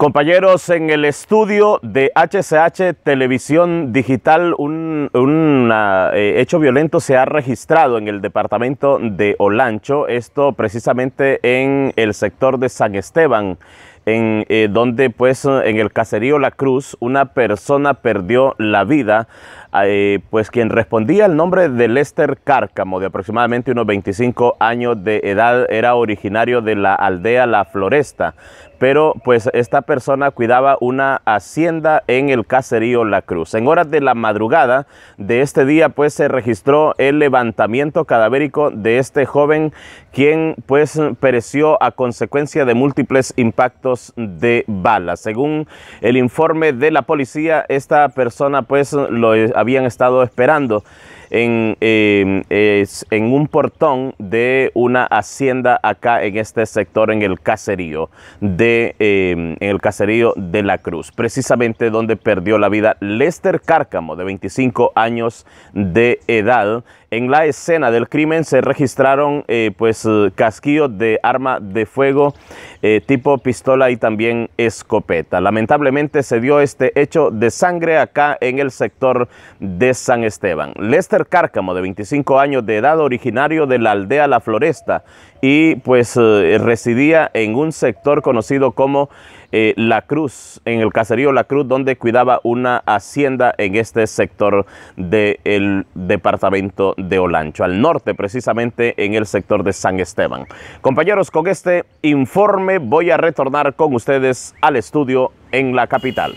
Compañeros, en el estudio de HCH Televisión Digital, un, ah, eh, hecho violento se ha registrado en el departamento de Olancho, esto precisamente en el sector de San Esteban, en eh, donde pues en el caserío La Cruz una persona perdió la vida eh, pues quien respondía al nombre de Lester Cárcamo, de aproximadamente unos 25 años de edad, era originario de la aldea La Floresta, pero pues esta persona cuidaba una hacienda en el caserío La Cruz. En horas de la madrugada de este día pues se registró el levantamiento cadavérico de este joven quien pues pereció a consecuencia de múltiples impactos de balas. Según el informe de la policía, esta persona pues lo habían estado esperando. Em, en, un portón de una hacienda acá en este sector, en el caserío de, em, el caserío de La Cruz, precisamente donde perdió la vida Lester Cárcamo, de 25 años de edad. En la escena del crimen se registraron eh, pues casquillos de arma de fuego eh, tipo pistola y también escopeta. Lamentablemente se dio este hecho de sangre acá en el sector de San Esteban. Lester Cárcamo, de 25 años de edad, originario de la aldea La Floresta y pues eh, residía en un sector conocido como eh, La Cruz, en el caserío La Cruz, donde cuidaba una hacienda en este sector del departamento de Olancho, al norte precisamente en el sector de San Esteban. Compañeros, con este informe voy a retornar con ustedes al estudio en la capital.